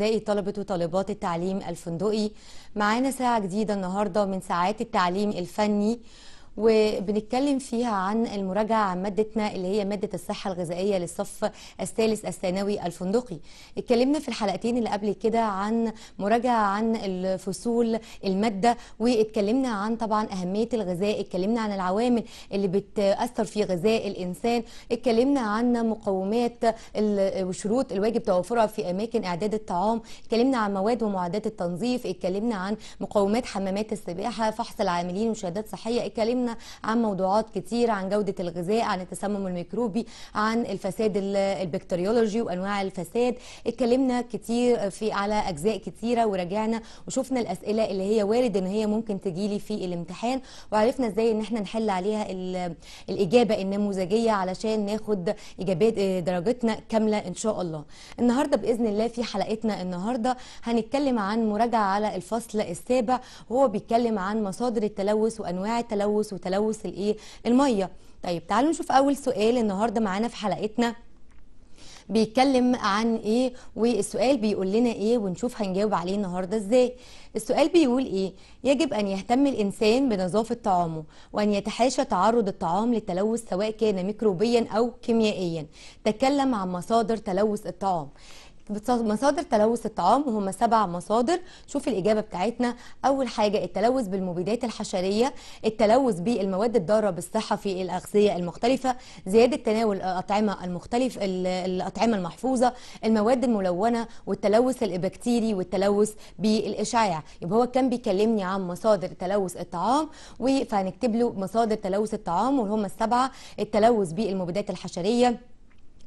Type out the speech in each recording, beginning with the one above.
أعزائي طلبة وطالبات التعليم الفندقي معانا ساعة جديدة النهاردة من ساعات التعليم الفني وبنتكلم فيها عن المراجعة عن مادتنا اللي هي مادة الصحة الغذائية للصف الثالث الثانوي الفندقي اتكلمنا في الحلقتين اللي قبل كده عن مراجعة عن الفصول المادة واتكلمنا عن طبعا أهمية الغذاء اتكلمنا عن العوامل اللي بتأثر في غذاء الإنسان اتكلمنا عن مقومات وشروط الواجب توفرها في أماكن إعداد الطعام اتكلمنا عن مواد ومعدات التنظيف اتكلمنا عن مقومات حمامات السباحة فحص العاملين وشهادات صحية اتكلمنا عن موضوعات كتير عن جودة الغذاء عن التسمم الميكروبي عن الفساد البكتيريولوجي وأنواع الفساد اتكلمنا كتير في على أجزاء كتيرة وراجعنا وشفنا الأسئلة اللي هي وارد إن هي ممكن تجيلي في الامتحان وعرفنا إزاي إن احنا نحل عليها الإجابة النموذجية علشان ناخد إجابات آه، درجتنا كاملة إن شاء الله النهاردة بإذن الله في حلقتنا النهاردة هنتكلم عن مراجعة على الفصل السابع وهو بيتكلم عن مصادر التلوث وأنواع التلوث تلوث وتلوث الايه الميه طيب تعالوا نشوف اول سؤال النهارده معانا في حلقتنا بيتكلم عن ايه والسؤال بيقول لنا ايه ونشوف هنجاوب عليه النهارده ازاي السؤال بيقول ايه يجب ان يهتم الانسان بنظافه طعامه وان يتحاشى تعرض الطعام للتلوث سواء كان ميكروبيا او كيميائيا تكلم عن مصادر تلوث الطعام مصادر تلوث الطعام وهم سبع مصادر شوف الإجابة بتاعتنا أول حاجة التلوث بالمبيدات الحشرية التلوث بالمواد الضارة بالصحة في الأغذية المختلفة زيادة تناول الأطعمة المختلف الأطعمة المحفوظة المواد الملونة والتلوث البكتيري والتلوث بالإشعاع يبقى هو كان بيكلمني عن مصادر تلوث الطعام فهنكتب له مصادر تلوث الطعام وهم السبعة التلوث بالمبيدات الحشرية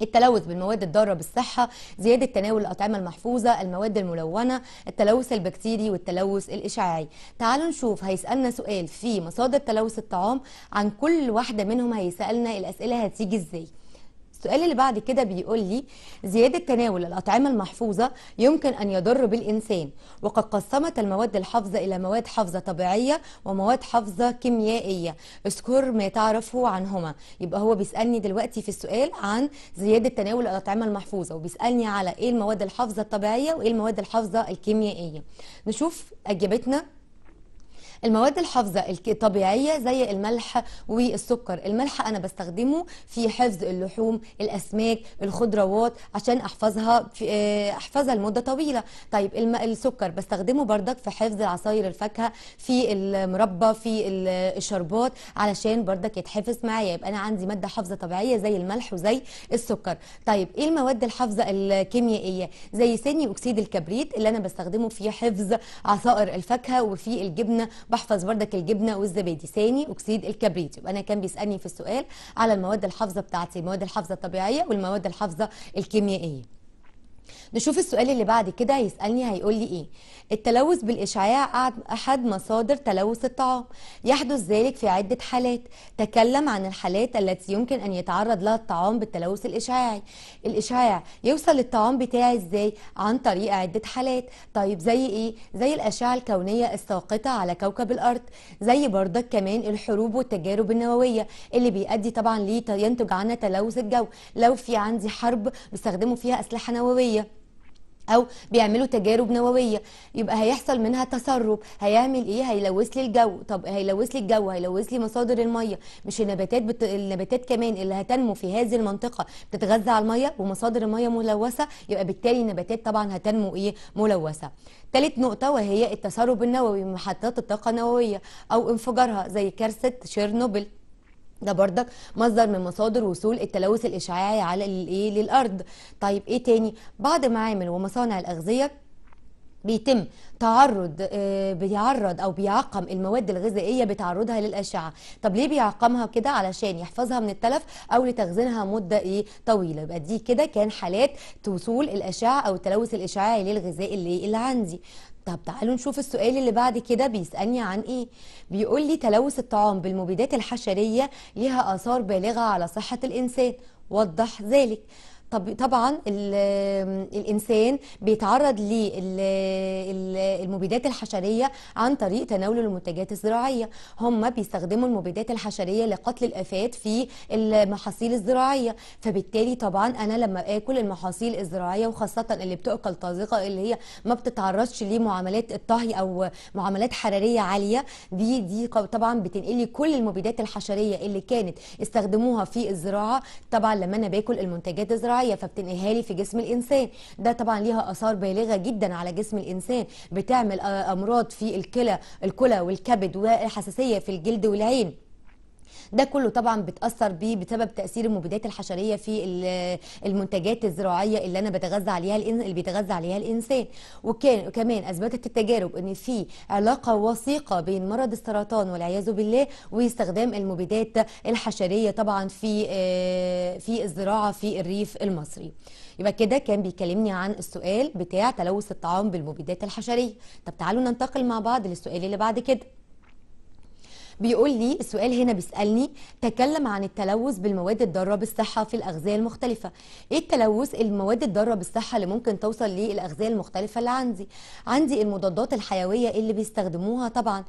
التلوث بالمواد الضاره بالصحه زياده تناول الاطعمه المحفوظه المواد الملونه التلوث البكتيري والتلوث الاشعاعي تعالوا نشوف هيسالنا سؤال في مصادر تلوث الطعام عن كل واحده منهم هيسالنا الاسئله هتيجي ازاي السؤال اللي بعد كده بيقول لي زيادة تناول الأطعمة المحفوظة يمكن أن يضر بالإنسان وقد قسمت المواد الحافظة إلى مواد حافظة طبيعية ومواد حافظة كيميائية اذكر ما تعرفه عنهما يبقى هو بيسألني دلوقتي في السؤال عن زيادة تناول الأطعمة المحفوظة وبيسألني على إيه المواد الحافظة الطبيعية وإيه المواد الحافظة الكيميائية نشوف أجابتنا المواد الحافظه الطبيعيه زي الملح والسكر الملح انا بستخدمه في حفظ اللحوم الاسماك الخضروات عشان احفظها في آه، احفظها لمده طويله طيب السكر بستخدمه بردك في حفظ العصاير الفاكهه في المربى في الشربات علشان بردك يتحفظ معايا يبقى انا عندي ماده حافظه طبيعيه زي الملح وزي السكر طيب ايه المواد الحافظه الكيميائيه زي ثاني اكسيد الكبريت اللي انا بستخدمه في حفظ عصائر الفاكهه وفي الجبنه بحفظ بردك الجبنه والزبادي ثاني اكسيد الكبريت يبقى انا كان بيسالني في السؤال على المواد الحافظه بتاعتي المواد الحافظه الطبيعيه والمواد الحافظه الكيميائيه نشوف السؤال اللي بعد كده هيسالني هيقول لي ايه التلوث بالاشعاع احد مصادر تلوث الطعام يحدث ذلك في عده حالات تكلم عن الحالات التي يمكن ان يتعرض لها الطعام بالتلوث الاشعاعي الاشعاع يوصل للطعام بتاعي ازاي عن طريق عده حالات طيب زي ايه زي الاشعه الكونيه الساقطه على كوكب الارض زي بردك كمان الحروب والتجارب النوويه اللي بيؤدي طبعا ليه ينتج عنها تلوث الجو لو في عندي حرب بيستخدموا فيها اسلحه نوويه او بيعملوا تجارب نوويه يبقى هيحصل منها تسرب هيعمل ايه هيلوث لي الجو طب هيلوث لي الجو هيلوث لي مصادر الميه مش النباتات بت... النباتات كمان اللي هتنمو في هذه المنطقه بتتغذى على الميه ومصادر الميه ملوثه يبقى بالتالي النباتات طبعا هتنمو ايه ملوثه ثالث نقطه وهي التسرب النووي من محطات الطاقه النوويه او انفجارها زي كارثه تشيرنوبل ده بردك مصدر من مصادر وصول التلوث الاشعاعي على الايه للارض طيب ايه تاني بعض معامل ومصانع الاغذيه بيتم تعرض آه، بيعرض او بيعقم المواد الغذائيه بتعرضها للاشعه طب ليه بيعقمها كده علشان يحفظها من التلف او لتخزينها مده ايه طويله يبقى دي كده كان حالات وصول الاشعه او التلوث الاشعاعي للغذاء اللي, اللي عندي طب تعالوا نشوف السؤال اللي بعد كده بيسألني عن ايه بيقول لي تلوث الطعام بالمبيدات الحشرية لها آثار بالغة على صحة الإنسان وضح ذلك طب طبعا الانسان بيتعرض للمبيدات الحشريه عن طريق تناول المنتجات الزراعيه هم بيستخدموا المبيدات الحشريه لقتل الافات في المحاصيل الزراعيه فبالتالي طبعا انا لما اكل المحاصيل الزراعيه وخاصه اللي بتؤكل طازجه اللي هي ما بتتعرضش لمعاملات الطهي او معاملات حراريه عاليه دي دي طبعا بتنقل لي كل المبيدات الحشريه اللي كانت استخدموها في الزراعه طبعا لما انا باكل المنتجات الزراعيه الحيه فبتنقلها لي في جسم الانسان ده طبعا ليها اثار بالغه جدا على جسم الانسان بتعمل امراض في الكلى الكلى والكبد وحساسيه في الجلد والعين ده كله طبعا بتاثر بيه بسبب تاثير المبيدات الحشريه في المنتجات الزراعيه اللي انا بتغذى عليها اللي بيتغذى عليها الانسان وكان وكمان اثبتت التجارب ان في علاقه وثيقه بين مرض السرطان والعياذ بالله واستخدام المبيدات الحشريه طبعا في آه، في الزراعه في الريف المصري يبقى كده كان بيكلمني عن السؤال بتاع تلوث الطعام بالمبيدات الحشريه طب تعالوا ننتقل مع بعض للسؤال اللي بعد كده بيقول لي السؤال هنا بيسالني تكلم عن التلوث بالمواد الضاره بالصحه في الاغذيه المختلفه ايه التلوث المواد الضاره بالصحه اللي ممكن توصل للاغذيه المختلفه اللي عندي عندي المضادات الحيويه اللي بيستخدموها طبعا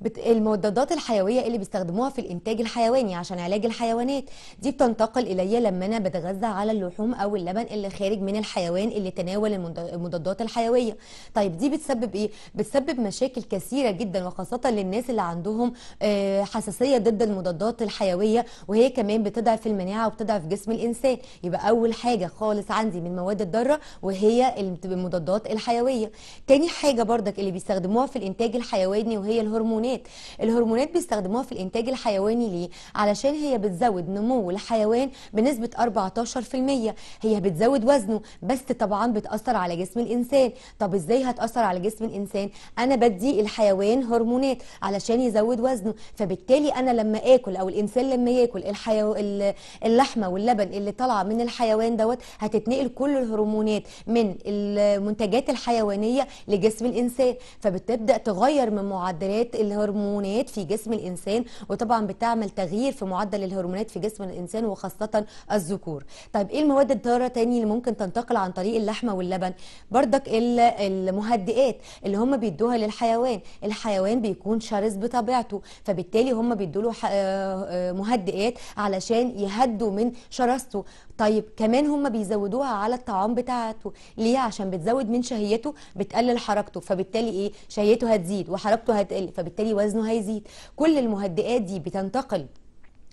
بت... المضادات الحيويه اللي بيستخدموها في الانتاج الحيواني عشان علاج الحيوانات دي بتنتقل الي لما انا بتغذى على اللحوم او اللبن اللي خارج من الحيوان اللي تناول المضادات الحيويه طيب دي بتسبب ايه بتسبب مشاكل كثيره جدا وخاصه للناس اللي عندهم آه، حساسيه ضد المضادات الحيويه وهي كمان بتضعف المناعه وبتضعف جسم الانسان يبقى اول حاجه خالص عندي من المواد الضاره وهي المضادات الحيويه تاني حاجه بردك اللي بيستخدموها في الانتاج الحيواني وهي الهرمونات الهرمونات الهرمونات بيستخدموها في الانتاج الحيواني ليه علشان هي بتزود نمو الحيوان بنسبه 14% هي بتزود وزنه بس طبعا بتاثر على جسم الانسان طب ازاي هتاثر على جسم الانسان انا بدي الحيوان هرمونات علشان يزود وزنه فبالتالي انا لما اكل او الانسان لما ياكل الحيو... اللحمه واللبن اللي طالعه من الحيوان دوت هتتنقل كل الهرمونات من المنتجات الحيوانيه لجسم الانسان فبتبدا تغير من معدلات الهرمونات الهرمونات في جسم الانسان وطبعا بتعمل تغيير في معدل الهرمونات في جسم الانسان وخاصه الذكور طيب ايه المواد الضاره تاني اللي ممكن تنتقل عن طريق اللحمه واللبن بردك المهدئات اللي هم بيدوها للحيوان الحيوان بيكون شرس بطبيعته فبالتالي هم بيدوا له آه، آه، مهدئات علشان يهدوا من شرسته طيب كمان هم بيزودوها على الطعام بتاعته ليه عشان بتزود من شهيته بتقلل حركته فبالتالي ايه شهيته هتزيد وحركته هتقل فبالتالي وزنه هيزيد كل المهدئات دي بتنتقل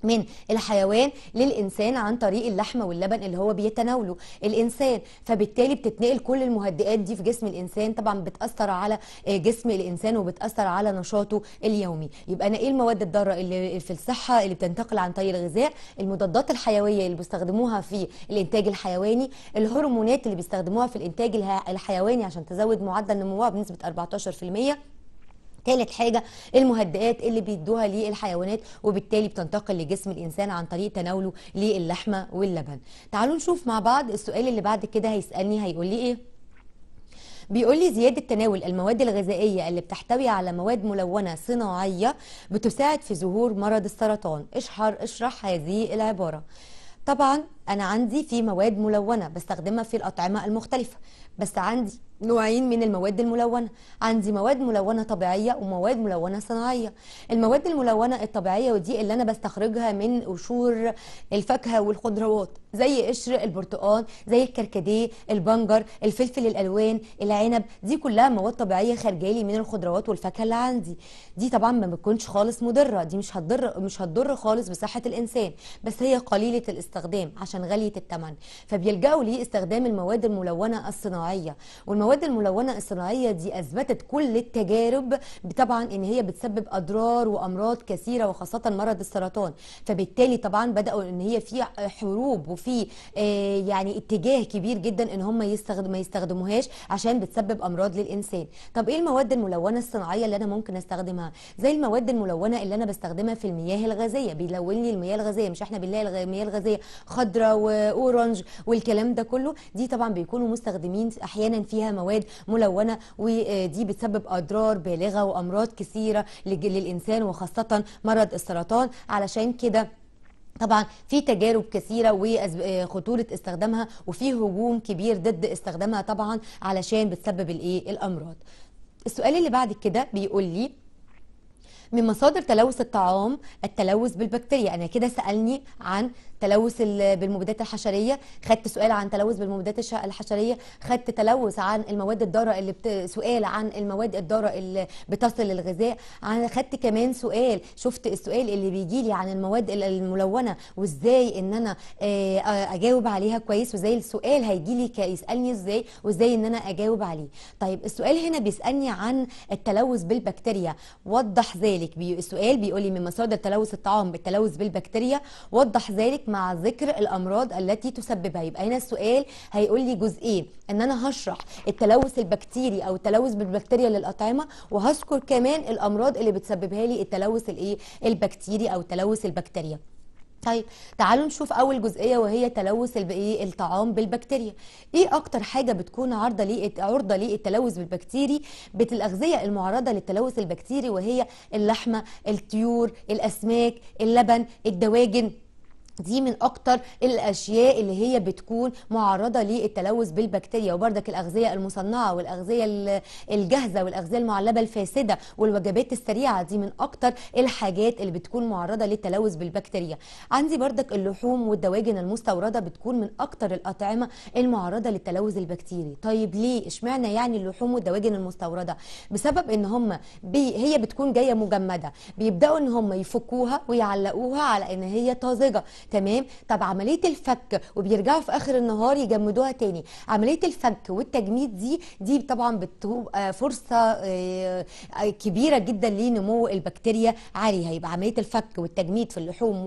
من الحيوان للإنسان عن طريق اللحم واللبن اللي هو بيتناوله الإنسان فبالتالي بتتنقل كل المهدئات دي في جسم الإنسان طبعا بتأثر على آه، جسم الإنسان وبتأثر على نشاطه اليومي يبقى أنا إيه المواد الضارة اللي في الصحة اللي بتنتقل عن طريق الغذاء المضادات الحيوية اللي بيستخدموها في الإنتاج الحيواني الهرمونات اللي بيستخدموها في الإنتاج الحيواني عشان تزود معدل نموها بنسبة 14% ثالث حاجه المهدئات اللي بيدوها للحيوانات وبالتالي بتنتقل لجسم الانسان عن طريق تناوله للحمه واللبن تعالوا نشوف مع بعض السؤال اللي بعد كده هيسالني هيقول لي ايه بيقول لي زيادة تناول المواد الغذائية اللي بتحتوي على مواد ملونة صناعية بتساعد في ظهور مرض السرطان اشحر اشرح هذه العبارة طبعا أنا عندي في مواد ملونة بستخدمها في الأطعمة المختلفة بس عندي نوعين من المواد الملونة عندي مواد ملونة طبيعية ومواد ملونة صناعية المواد الملونة الطبيعية ودي اللي أنا بستخرجها من قشور الفاكهة والخضروات زي قشر البرتقال زي الكركديه البنجر الفلفل الألوان العنب دي كلها مواد طبيعية خارجة لي من الخضروات والفاكهة اللي عندي دي طبعا ما بتكونش خالص مضرة دي مش هتضر مش هتضر خالص بصحة الإنسان بس هي قليلة الاستخدام عشان غالية التمن فبيلجأوا لاستخدام المواد الملونة الصناعية والمواد المواد الملونه الصناعيه دي اثبتت كل التجارب طبعا ان هي بتسبب اضرار وامراض كثيره وخاصه مرض السرطان فبالتالي طبعا بداوا ان هي في حروب وفي آه، يعني اتجاه كبير جدا ان هم يستخدم ما يستخدموهاش عشان بتسبب امراض للانسان طب ايه المواد الملونه الصناعيه اللي انا ممكن استخدمها زي المواد الملونه اللي انا بستخدمها في المياه الغازيه بيلون لي المياه الغازيه مش احنا بنلاقي المياه الغازيه خضراء واورنج والكلام ده كله دي طبعا بيكونوا مستخدمين احيانا فيها مواد ملونه ودي بتسبب اضرار بالغه وامراض كثيره للانسان وخاصه مرض السرطان علشان كده طبعا في تجارب كثيره وخطوره آه، استخدامها وفي هجوم كبير ضد استخدامها طبعا علشان بتسبب الايه الامراض السؤال اللي بعد كده بيقول لي من مصادر تلوث الطعام التلوث بالبكتيريا انا كده سالني عن تلوث بالمبيدات الحشريه خدت سؤال عن تلوث بالمبيدات الحشريه خدت تلوث عن المواد الضاره اللي بت... سؤال عن المواد الضاره اللي بتصل للغذاء عن خدت كمان سؤال شفت السؤال اللي بيجي لي عن المواد الملونه وازاي ان انا آه، آه، اجاوب عليها كويس وازاي السؤال هيجي لي يسالني ازاي وازاي ان انا اجاوب عليه طيب السؤال هنا بيسالني عن التلوث بالبكتيريا وضح ذلك بي... السؤال بيقول لي من مصادر تلوث الطعام بالتلوث بالبكتيريا وضح ذلك مع ذكر الامراض التي تسببها يبقى هنا السؤال هيقول لي جزئين ان انا هشرح التلوث البكتيري او التلوث بالبكتيريا للاطعمه وهذكر كمان الامراض اللي بتسببها لي التلوث الايه البكتيري او تلوث البكتيريا طيب تعالوا نشوف اول جزئيه وهي تلوث ايه الطعام بالبكتيريا ايه اكتر حاجه بتكون عرضه ليه عرضه للتلوث التلوث بالبكتيري بالاغذيه المعرضه للتلوث البكتيري وهي اللحمه الطيور الاسماك اللبن الدواجن دي من اكتر الاشياء اللي هي بتكون معرضه للتلوث بالبكتيريا وبرضك الاغذيه المصنعه والاغذيه الجاهزه والاغذيه المعلبه الفاسده والوجبات السريعه دي من اكتر الحاجات اللي بتكون معرضه للتلوث بالبكتيريا عندي بردك اللحوم والدواجن المستورده بتكون من اكتر الاطعمه المعرضه للتلوث البكتيري طيب ليه اشمعنى يعني اللحوم والدواجن المستورده بسبب ان هم بي هي بتكون جايه مجمده بيبداوا ان هم يفكوها ويعلقوها على ان هي طازجه تمام طب عمليه الفك وبيرجعوا في اخر النهار يجمدوها تاني عمليه الفك والتجميد دي دي طبعا بتبقى آه، فرصه آه، آه، كبيره جدا لنمو البكتيريا عليها يبقى عمليه الفك والتجميد في اللحوم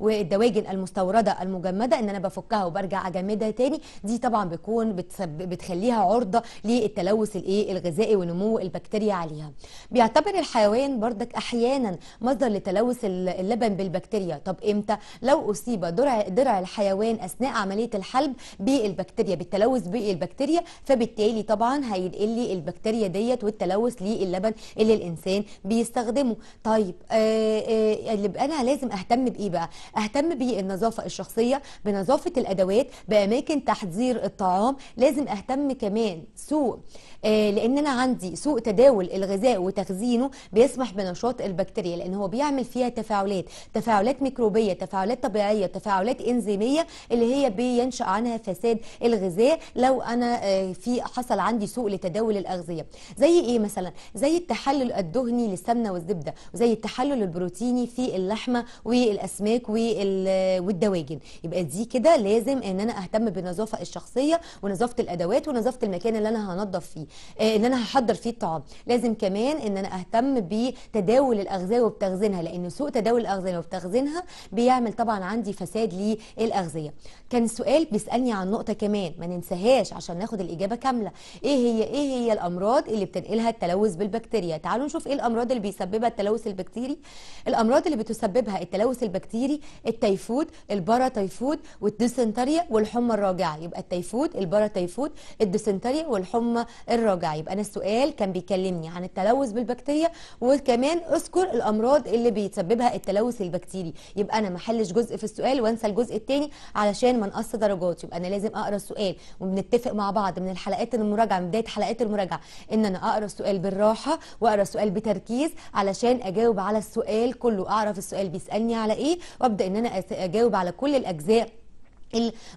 والدواجن المستورده المجمده ان انا بفكها وبرجع اجمدها تاني دي طبعا بيكون بتخليها عرضه للتلوث الايه الغذائي ونمو البكتيريا عليها بيعتبر الحيوان بردك احيانا مصدر لتلوث اللبن بالبكتيريا طب امتى لو أصيب درع, درع الحيوان أثناء عملية الحلب بالبكتيريا بالتلوث بالبكتيريا فبالتالي طبعا هينقل لي البكتيريا ديت والتلوث للبن اللي الإنسان بيستخدمه طيب آه، آه، اللي أنا لازم أهتم بإيه بقى أهتم بالنظافة الشخصية بنظافة الأدوات بأماكن تحضير الطعام لازم أهتم كمان سوق آه، لأن أنا عندي سوق تداول الغذاء وتخزينه بيسمح بنشاط البكتيريا لأن هو بيعمل فيها تفاعلات تفاعلات ميكروبية تفاعلات تفاعلات طبيعيه تفاعلات انزيميه اللي هي بينشا عنها فساد الغذاء لو انا آه، في حصل عندي سوء لتداول الاغذيه زي ايه مثلا زي التحلل الدهني للسمنه والزبده وزي التحلل البروتيني في اللحمه والاسماك والدواجن يبقى دي كده لازم ان انا اهتم بالنظافه الشخصيه ونظافه الادوات ونظافه المكان اللي انا هنضف فيه آه، ان انا هحضر فيه الطعام لازم كمان ان انا اهتم بتداول الاغذيه وبتخزينها لان سوء تداول الاغذيه وبتخزينها بيعمل طبعا عندي فساد للاغذيه كان السؤال بيسالني عن نقطه كمان ما ننساهاش عشان ناخد الاجابه كامله ايه هي ايه هي الامراض اللي بتنقلها التلوث بالبكتيريا تعالوا نشوف ايه الامراض اللي بيسببها التلوث البكتيري الامراض اللي بتسببها التلوث البكتيري التيفود تيفود والديسنتريا والحمى الراجعه يبقى التيفود تيفود الديسنتريا والحمى الراجعه يبقى انا السؤال كان بيكلمني عن التلوث بالبكتيريا وكمان اذكر الامراض اللي بيسببها التلوث البكتيري يبقى انا محل جزء في السؤال وانسى الجزء الثاني علشان ما نقص درجات يبقى انا لازم اقرا السؤال وبنتفق مع بعض من الحلقات المراجعه من بدايه حلقات المراجعه ان انا اقرا السؤال بالراحه واقرا السؤال بتركيز علشان اجاوب على السؤال كله اعرف السؤال بيسالني على ايه وابدا ان انا اجاوب على كل الاجزاء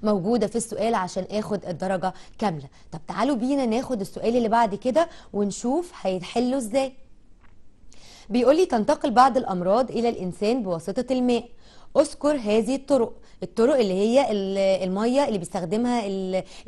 الموجودة في السؤال عشان اخد الدرجة كاملة طب تعالوا بينا ناخد السؤال اللي بعد كده ونشوف هيتحله ازاي بيقول لي تنتقل بعض الأمراض إلى الإنسان بواسطة الماء اذكر هذه الطرق الطرق اللي هي الميه اللي بيستخدمها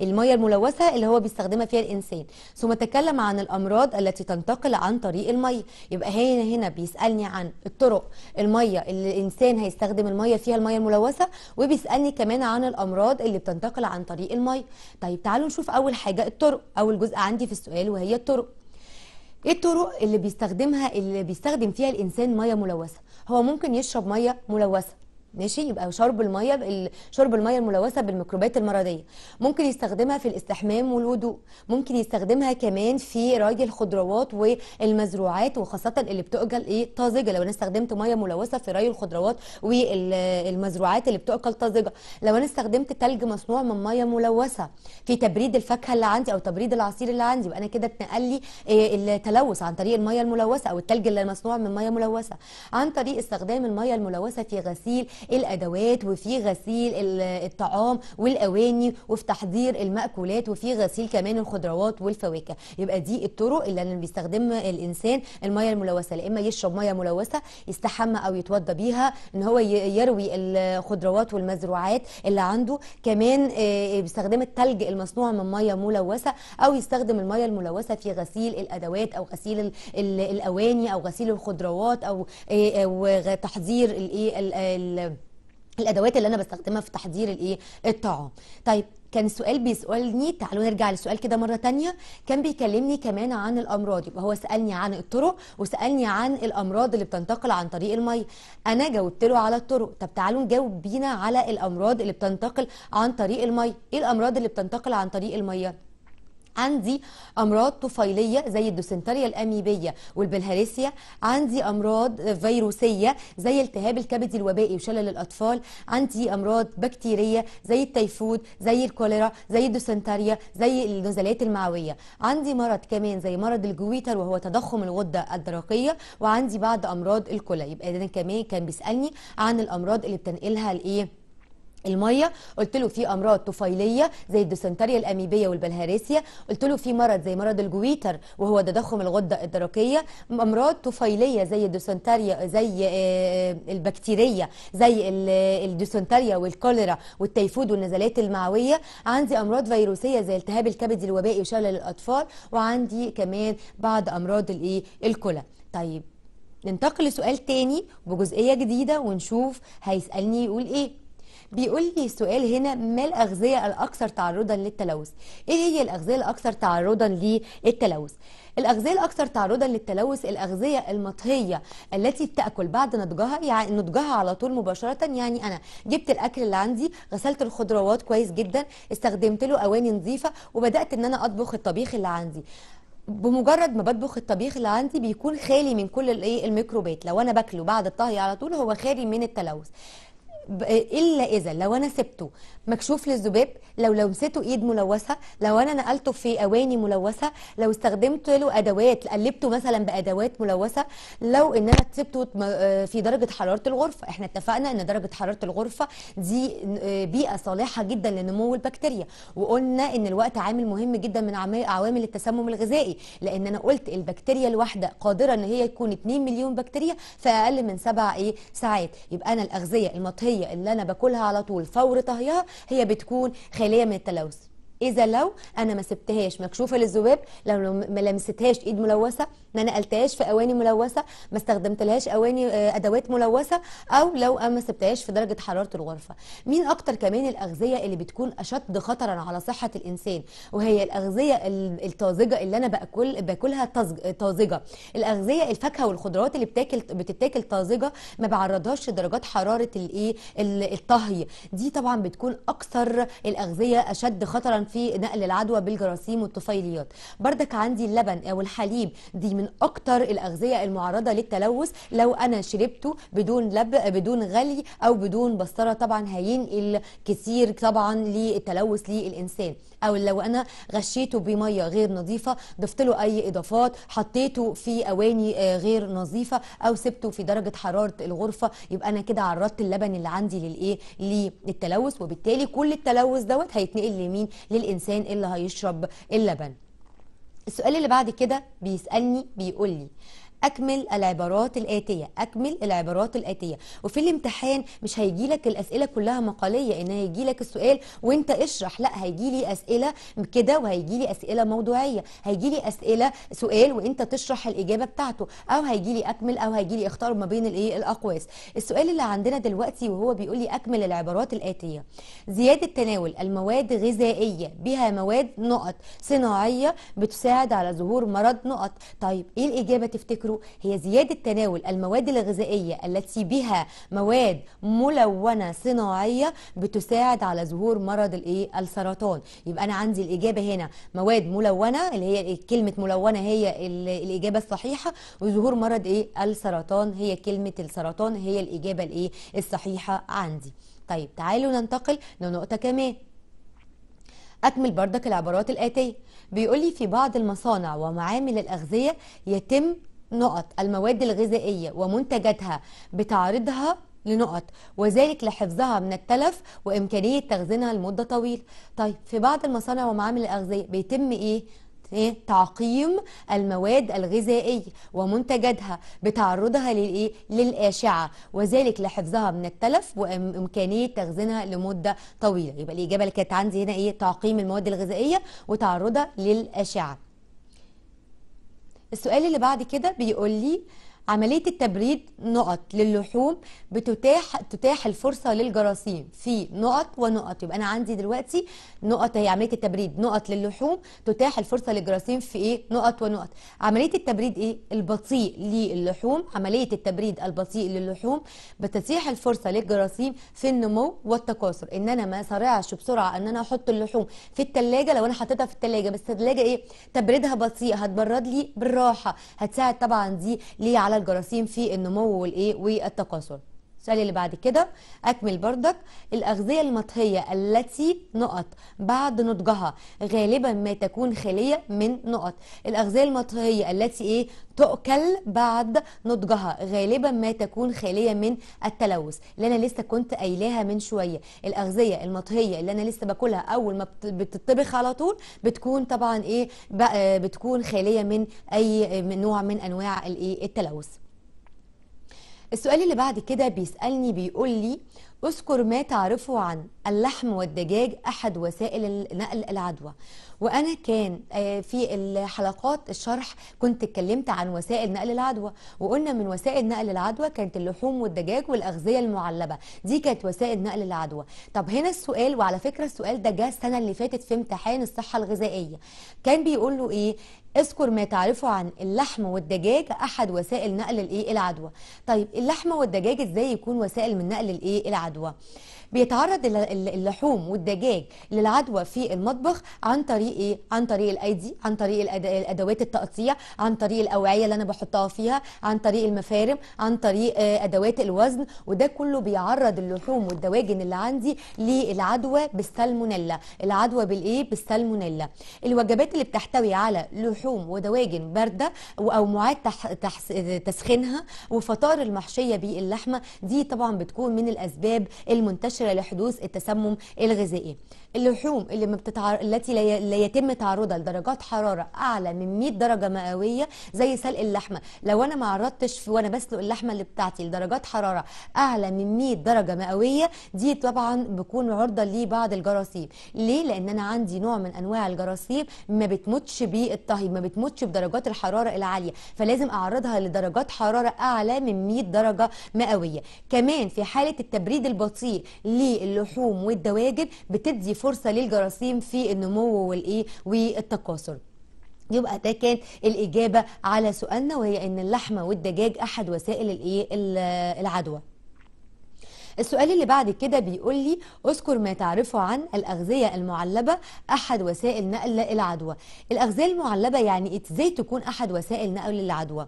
الميه الملوثه اللي هو بيستخدمها فيها الانسان ثم تكلم عن الامراض التي تنتقل عن طريق الميه يبقى هنا هنا بيسالني عن الطرق الميه اللي الانسان هيستخدم الميه فيها الميه الملوثه وبيسالني كمان عن الامراض اللي بتنتقل عن طريق الميه طيب تعالوا نشوف اول حاجه الطرق اول جزء عندي في السؤال وهي الطرق ايه الطرق اللي بيستخدمها اللي بيستخدم فيها الانسان ميه ملوثه هو ممكن يشرب ميه ملوثه ماشي يبقى شرب الميه شرب الميه الملوثه بالميكروبات المرضيه ممكن يستخدمها في الاستحمام والوضوء ممكن يستخدمها كمان في ري الخضروات والمزروعات وخاصه اللي بتؤكل ايه طازجه لو انا استخدمت ميه ملوثه في ري الخضروات والمزروعات اللي بتؤكل طازجه لو انا استخدمت ثلج مصنوع من ميه ملوثه في تبريد الفاكهه اللي عندي او تبريد العصير اللي عندي يبقى انا كده اتنقل لي آه، التلوث عن طريق الميه الملوثه او الثلج اللي مصنوع من ميه ملوثه عن طريق استخدام الميه الملوثه في غسيل الادوات وفي غسيل الطعام والاواني وفي تحضير المأكولات وفي غسيل كمان الخضروات والفواكه يبقى دي الطرق اللي انا بيستخدمها الانسان الميه الملوثه لا اما يشرب ميه ملوثه يستحمى او يتوضى بيها ان هو يروي الخضروات والمزروعات اللي عنده كمان آه، آه، بيستخدم التلج المصنوع من ميه ملوثه او يستخدم الميه الملوثه في غسيل الادوات او غسيل الاواني او غسيل الخضروات او او آه، تحضير الايه الادوات اللي انا بستخدمها في تحضير الايه الطعام طيب كان سؤال بيسالني تعالوا نرجع للسؤال كده مره تانية كان بيكلمني كمان عن الامراض يبقى هو سالني عن الطرق وسالني عن الامراض اللي بتنتقل عن طريق الميه انا جاوبت له على الطرق طب تعالوا نجاوب بينا على الامراض اللي بتنتقل عن طريق الميه ايه الامراض اللي بتنتقل عن طريق الميه عندي امراض طفيليه زي الدوسنتريا الاميبيه والبلهارسيا عندي امراض فيروسيه زي التهاب الكبد الوبائي وشلل الاطفال عندي امراض بكتيريه زي التيفود زي الكوليرا زي الدوسنتريا زي النزلات المعويه عندي مرض كمان زي مرض الجويتر وهو تضخم الغده الدرقيه وعندي بعض امراض الكلى يبقى ده كمان كان بيسالني عن الامراض اللي بتنقلها الايه الميه قلت له في امراض طفيليه زي الدسنتريا الاميبيه والبلهارسيا قلت له في مرض زي مرض الجويتر وهو تضخم الغده الدرقيه امراض طفيليه زي الدسنتريا زي آه، آه، البكتيريه زي آه، الدسنتريا والكوليرا والتيفود والنزلات المعويه عندي امراض فيروسيه زي التهاب الكبد الوبائي وشلل الاطفال وعندي كمان بعض امراض الايه الكلى طيب ننتقل لسؤال تاني بجزئيه جديده ونشوف هيسالني يقول ايه بيقول لي سؤال هنا ما الاغذيه الاكثر تعرضا للتلوث ايه هي الاغذيه الاكثر تعرضا للتلوث الأغذية الأكثر تعرضا للتلوث الأغذية المطهية التي بتأكل بعد نضجها يعني نضجها على طول مباشرة يعني أنا جبت الأكل اللي عندي غسلت الخضروات كويس جدا استخدمت له أواني نظيفة وبدأت إن أنا أطبخ الطبيخ اللي عندي بمجرد ما بطبخ الطبيخ اللي عندي بيكون خالي من كل الايه الميكروبات لو انا باكله بعد الطهي على طول هو خالي من التلوث الا اذا لو انا سبته مكشوف للذباب لو لمسته ايد ملوثه لو انا نقلته في اواني ملوثه لو استخدمت له ادوات قلبته مثلا بادوات ملوثه لو ان انا سبته آه، في درجه حراره الغرفه احنا اتفقنا ان درجه حراره الغرفه دي آه، بيئه صالحه جدا لنمو البكتيريا وقلنا ان الوقت عامل مهم جدا من عوامل التسمم الغذائي لان انا قلت البكتيريا الواحده قادره ان هي تكون 2 مليون بكتيريا في اقل من 7 ايه ساعات يبقى انا الاغذيه المطهيه الخليه اللي انا باكلها على طول فور طهيها هي بتكون خاليه من التلوث اذا لو انا ما سبتهاش مكشوفه للذباب لو ما لمستهاش ايد ملوثه ما نقلتهاش في اواني ملوثه ما استخدمتلهاش اواني آه، ادوات ملوثه او لو انا ما سبتهاش في درجه حراره الغرفه مين اكتر كمان الاغذيه اللي بتكون اشد خطرا على صحه الانسان وهي الاغذيه الطازجه اللي انا باكل باكلها طازجه الاغذيه الفاكهه والخضروات اللي بتاكل بتتاكل طازجه ما بعرضهاش لدرجات حراره الايه الطهي دي طبعا بتكون اكثر الاغذيه اشد خطرا في نقل العدوى بالجراثيم والطفيليات بردك عندي اللبن او الحليب دي من اكتر الاغذيه المعرضه للتلوث لو انا شربته بدون لب بدون غلي او بدون بسطره طبعا هينقل كثير طبعا للتلوث للانسان او لو انا غشيته بميه غير نظيفه ضفت له اي اضافات حطيته في اواني آه، غير نظيفه او سبته في درجه حراره الغرفه يبقى انا كده عرضت اللبن اللي عندي للايه للتلوث وبالتالي كل التلوث دوت هيتنقل لمين للإنسان اللي هيشرب اللبن السؤال اللي بعد كده بيسألني بيقول لي اكمل العبارات الاتيه اكمل العبارات الاتيه وفي الامتحان مش هيجي لك الاسئله كلها مقاليه ان هيجي لك السؤال وانت اشرح لا هيجي لي اسئله كده وهيجي لي اسئله موضوعيه هيجي لي اسئله سؤال وانت تشرح الاجابه بتاعته او هيجي لي اكمل او هيجي لي اختار ما بين الايه الاقواس السؤال اللي عندنا دلوقتي وهو بيقول لي اكمل العبارات الاتيه زياده تناول المواد غذائيه بها مواد نقط صناعيه بتساعد على ظهور مرض نقط طيب ايه الاجابه تفتكر ذكره هي زيادة تناول المواد الغذائية التي بها مواد ملونة صناعية بتساعد على ظهور مرض الايه السرطان يبقى أنا عندي الإجابة هنا مواد ملونة اللي هي كلمة ملونة هي الإجابة الصحيحة وظهور مرض ايه السرطان هي كلمة السرطان هي الإجابة الايه الصحيحة عندي طيب تعالوا ننتقل لنقطة كمان أكمل بردك العبارات الآتية بيقول لي في بعض المصانع ومعامل الأغذية يتم نقط المواد الغذائية ومنتجاتها بتعرضها لنقط وذلك لحفظها من التلف وإمكانية تخزينها لمدة طويلة طيب في بعض المصانع ومعامل الأغذية بيتم إيه؟ ايه تعقيم المواد الغذائيه ومنتجاتها بتعرضها للايه للاشعه وذلك لحفظها من التلف وامكانيه تخزينها لمده طويله يبقى الاجابه اللي كانت عندي هنا ايه تعقيم المواد الغذائيه وتعرضها للاشعه السؤال اللي بعد كده بيقول لي عمليه التبريد نقط للحوم بتتاح تتاح الفرصه للجراثيم في نقط ونقط يبقى انا عندي دلوقتي نقط هي عمليه التبريد نقط للحوم تتاح الفرصه للجراثيم في ايه نقط ونقط عمليه التبريد ايه البطيء للحوم عمليه التبريد البطيء للحوم بتتيح الفرصه للجراثيم في النمو والتكاثر ان انا ما صارعش بسرعه ان انا احط اللحوم في الثلاجه لو انا حطيتها في الثلاجه بس الثلاجه ايه تبريدها بطيء هتبرد لي بالراحه هتساعد طبعا دي ليه على الجراثيم في النمو والايه والتكاثر السؤال اللي بعد كده أكمل بردك الأغذية المطهية التي نقط بعد نضجها غالبا ما تكون خالية من نقط الأغذية المطهية التي إيه تؤكل بعد نضجها غالبا ما تكون خالية من التلوث اللي أنا لسه كنت قايلاها من شوية الأغذية المطهية اللي أنا لسه باكلها أول ما بتطبخ على طول بتكون طبعا إيه بتكون خالية من أي نوع من أنواع الإيه التلوث السؤال اللي بعد كده بيسألني بيقول لي اذكر ما تعرفه عن اللحم والدجاج أحد وسائل نقل العدوى وانا كان آه، في الحلقات الشرح كنت اتكلمت عن وسائل نقل العدوى وقلنا من وسائل نقل العدوى كانت اللحوم والدجاج والاغذيه المعلبه دي كانت وسائل نقل العدوى طب هنا السؤال وعلى فكره السؤال ده جه السنه اللي فاتت في امتحان الصحه الغذائيه كان بيقول له ايه اذكر ما تعرفه عن اللحم والدجاج احد وسائل نقل الايه العدوى طيب اللحم والدجاج ازاي يكون وسائل من نقل الايه العدوى بيتعرض اللحوم والدجاج للعدوى في المطبخ عن طريق ايه عن طريق الايدي عن طريق ادوات التقطيع عن طريق الاوعيه اللي انا بحطها فيها عن طريق المفارم عن طريق آه، ادوات الوزن وده كله بيعرض اللحوم والدواجن اللي عندي للعدوى بالسالمونيلا العدوى بالايه بالسالمونيلا الوجبات اللي بتحتوي على لحوم ودواجن بارده او معاد تسخينها وفطار المحشيه باللحمه دي طبعا بتكون من الاسباب المنتشره مباشره لحدوث التسمم الغذائي اللحوم اللي ما بتتعر... التي لا يتم تعرضها لدرجات حراره اعلى من 100 درجه مئويه زي سلق اللحمه لو انا ما عرضتش وانا بسلق اللحمه اللي بتاعتي لدرجات حراره اعلى من 100 درجه مئويه دي طبعا بكون عرضه لبعض الجراثيم ليه لان انا عندي نوع من انواع الجراثيم ما بتموتش بالطهي ما بتموتش بدرجات الحراره العاليه فلازم اعرضها لدرجات حراره اعلى من 100 درجه مئويه كمان في حاله التبريد البطيء للحوم والدواجن بتدي فرصة فرصه للجراثيم في النمو والايه والتكاثر يبقى ده كان الاجابه على سؤالنا وهي ان اللحمه والدجاج احد وسائل الايه العدوى السؤال اللي بعد كده بيقول لي اذكر ما تعرفه عن الأغذية المعلبة أحد وسائل نقل العدوى الأغذية المعلبة يعني ازاي تكون أحد وسائل نقل العدوى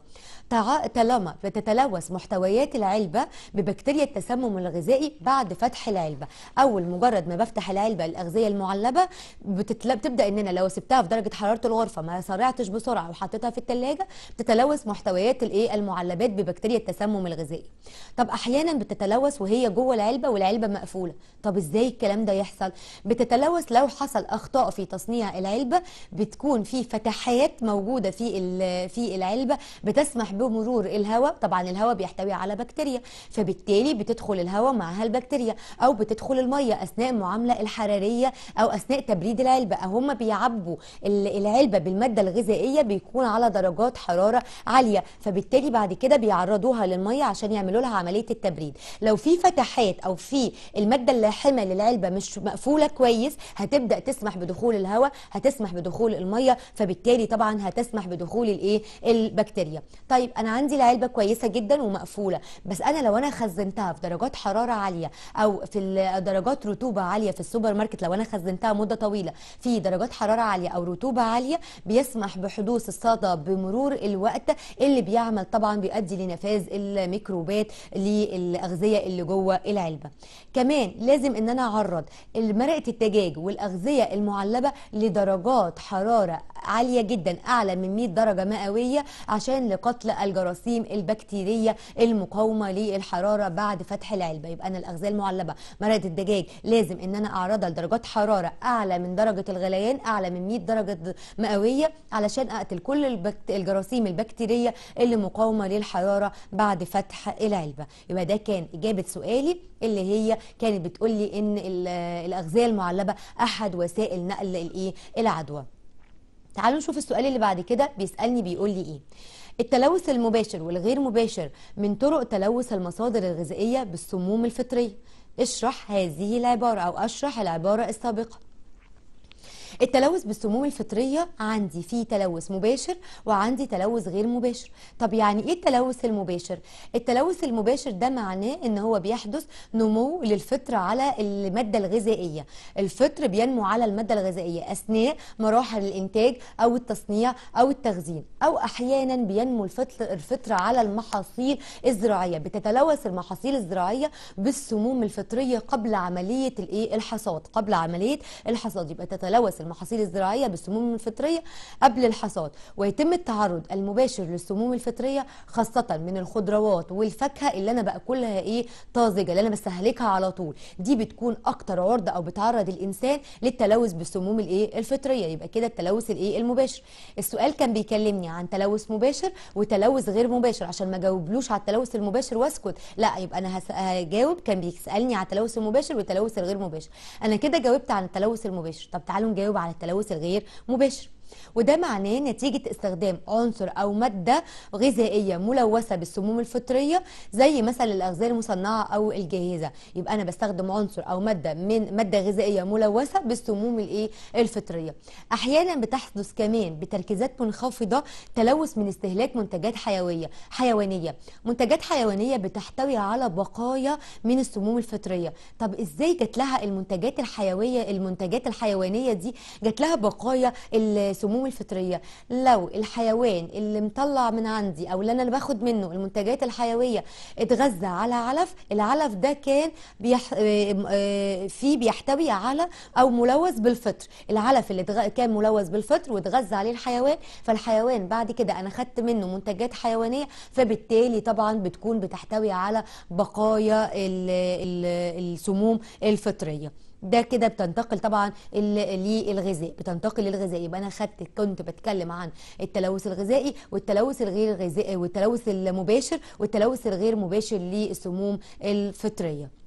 طالما بتتلوث محتويات العلبة ببكتيريا التسمم الغذائي بعد فتح العلبة أول مجرد ما بفتح العلبة الأغذية المعلبة بتبدأ إن أنا لو سبتها في درجة حرارة الغرفة ما سرعتش بسرعة وحطيتها في الثلاجة بتتلوث محتويات الإيه المعلبات ببكتيريا التسمم الغذائي طب أحيانا بتتلوث وهي جوه العلبه والعلبه مقفوله طب ازاي الكلام ده يحصل بتتلوث لو حصل اخطاء في تصنيع العلبه بتكون في فتحات موجوده في في العلبه بتسمح بمرور الهواء طبعا الهواء بيحتوي على بكتيريا فبالتالي بتدخل الهواء معها البكتيريا او بتدخل الميه اثناء المعامله الحراريه او اثناء تبريد العلبه او هم بيعبوا العلبه بالماده الغذائيه بيكون على درجات حراره عاليه فبالتالي بعد كده بيعرضوها للميه عشان يعملوا لها عمليه التبريد لو في فتح المساحات او في الماده اللاحمه للعلبه مش مقفوله كويس هتبدا تسمح بدخول الهواء هتسمح بدخول الميه فبالتالي طبعا هتسمح بدخول الايه البكتيريا طيب انا عندي العلبه كويسه جدا ومقفوله بس انا لو انا خزنتها في درجات حراره عاليه او في درجات رطوبه عاليه في السوبر ماركت لو انا خزنتها مده طويله في درجات حراره عاليه او رطوبه عاليه بيسمح بحدوث الصدى بمرور الوقت اللي بيعمل طبعا بيؤدي لنفاذ الميكروبات للاغذيه اللي جوه العلبه كمان لازم ان انا اعرض مرقه الدجاج والاغذيه المعلبه لدرجات حراره عالية جدا أعلى من 100 درجة مئوية عشان لقتل الجراثيم البكتيرية المقاومة للحرارة بعد فتح العلبة يبقى أنا الأغذية المعلبة مرقة الدجاج لازم إن أنا أعرضها لدرجات حرارة أعلى من درجة الغليان أعلى من 100 درجة مئوية علشان أقتل كل البكت... الجراثيم البكتيرية اللي مقاومة للحرارة بعد فتح العلبة يبقى ده كان إجابة سؤالي اللي هي كانت بتقولي إن الأغذية المعلبة أحد وسائل نقل الإيه العدوى تعالوا نشوف السؤال اللي بعد كده بيسالني بيقول لي ايه التلوث المباشر والغير مباشر من طرق تلوث المصادر الغذائيه بالسموم الفطريه اشرح هذه العباره او اشرح العباره السابقه التلوث بالسموم الفطريه عندي في تلوث مباشر وعندي تلوث غير مباشر طب يعني ايه التلوث المباشر التلوث المباشر ده معناه ان هو بيحدث نمو للفطر على الماده الغذائيه الفطر بينمو على الماده الغذائيه اثناء مراحل الانتاج او التصنيع او التخزين او احيانا بينمو الفطر الفطر على المحاصيل الزراعيه بتتلوث المحاصيل الزراعيه بالسموم الفطريه قبل عمليه الايه الحصاد قبل عمليه الحصاد يبقى تتلوث المحاصيل الزراعية بالسموم الفطرية قبل الحصاد ويتم التعرض المباشر للسموم الفطرية خاصة من الخضروات والفاكهة اللي أنا باكلها إيه طازجة اللي أنا بستهلكها على طول دي بتكون أكتر عرضة أو بتعرض الإنسان للتلوث بالسموم الإيه الفطرية يبقى كده التلوث الإيه المباشر السؤال كان بيكلمني عن تلوث مباشر وتلوث غير مباشر عشان ما جاوبلوش على التلوث المباشر واسكت لا يبقى أنا هجاوب كان بيسألني على التلوث المباشر والتلوث الغير مباشر أنا كده جاوبت عن التلوث المباشر طب تعالوا نجاوب التجاوب على التلوث الغير مباشر وده معناه نتيجة استخدام عنصر أو مادة غذائية ملوثة بالسموم الفطرية زي مثلا الأغذية المصنعة أو الجاهزة يبقى أنا بستخدم عنصر أو مادة من مادة غذائية ملوثة بالسموم الإيه الفطرية أحيانا بتحدث كمان بتركيزات منخفضة تلوث من استهلاك منتجات حيوية حيوانية منتجات حيوانية بتحتوي على بقايا من السموم الفطرية طب إزاي جات لها المنتجات الحيوية المنتجات الحيوانية دي جات لها بقايا السموم الفطريه لو الحيوان اللي مطلع من عندي او اللي انا اللي باخد منه المنتجات الحيويه اتغذى على علف العلف ده كان بيح... آه، آه، فيه بيحتوي على او ملوث بالفطر العلف اللي اتغ... كان ملوث بالفطر واتغذى عليه الحيوان فالحيوان بعد كده انا خدت منه منتجات حيوانيه فبالتالي طبعا بتكون بتحتوي على بقايا السموم الفطريه ده كده بتنتقل طبعا للغذاء بتنتقل للغذاء يبقى انا خدت كنت بتكلم عن التلوث الغذائي والتلوث الغير غذائي والتلوث المباشر والتلوث الغير مباشر للسموم الفطريه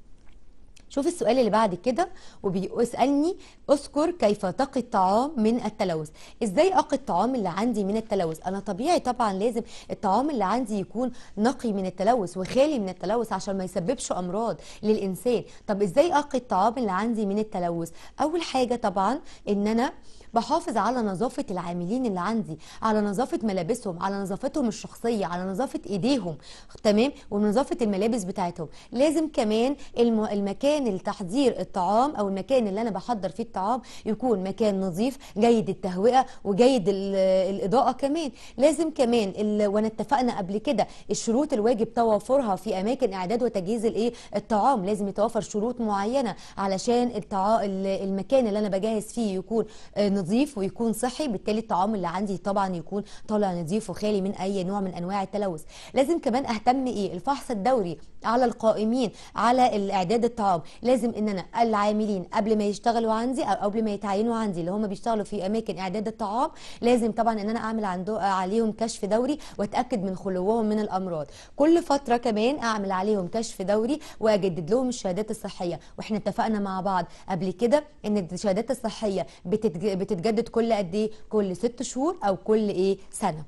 شوف السؤال اللي بعد كده وبيسالني اذكر كيف تقي الطعام من التلوث ازاي اقي الطعام اللي عندي من التلوث انا طبيعي طبعا لازم الطعام اللي عندي يكون نقي من التلوث وخالي من التلوث عشان ما يسببش امراض للانسان طب ازاي اقي الطعام اللي عندي من التلوث اول حاجه طبعا ان انا بحافظ على نظافه العاملين اللي عندي على نظافه ملابسهم على نظافتهم الشخصيه على نظافه ايديهم تمام ونظافه الملابس بتاعتهم لازم كمان الم... المكان التحضير الطعام او المكان اللي انا بحضر فيه الطعام يكون مكان نظيف جيد التهوئه وجيد ال... الاضاءه كمان لازم كمان ال... وانا اتفقنا قبل كده الشروط الواجب توافرها في اماكن اعداد وتجهيز الايه الطعام لازم يتوافر شروط معينه علشان الطعام المكان اللي انا بجهز فيه يكون نظيف آه، نظيف ويكون صحي بالتالي الطعام اللي عندي طبعا يكون طالع نظيف وخالي من اي نوع من انواع التلوث لازم كمان اهتم ايه الفحص الدوري على القائمين على الاعداد الطعام لازم ان انا العاملين قبل ما يشتغلوا عندي او قبل ما يتعينوا عندي اللي هم بيشتغلوا في اماكن اعداد الطعام لازم طبعا ان انا اعمل عنده عليهم كشف دوري واتاكد من خلوهم من الامراض كل فتره كمان اعمل عليهم كشف دوري واجدد لهم الشهادات الصحيه واحنا اتفقنا مع بعض قبل كده ان الشهادات الصحيه بتتجدد كل قد ايه كل ست شهور او كل ايه سنه